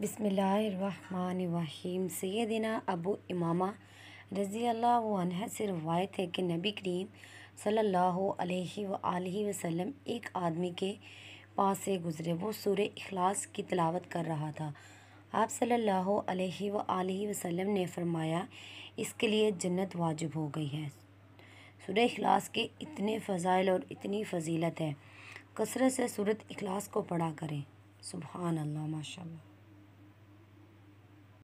बिसमीम सैदिना अबू इमामा रज़ी अल्लाह से रवायत है कि नबी करीम सल्ला वसम एक आदमी के पास से गुज़रे वो सूर अखलास की तलावत कर रहा था आप सल्ला वसम ने फरमाया इसके लिए जन्नत वाजिब हो गई है सूर अखलास के इतने फ़ज़ाइल और इतनी फजीलत है कसरत से सूरत अखलास को पढ़ा करें सुबहान अल्लाह माशा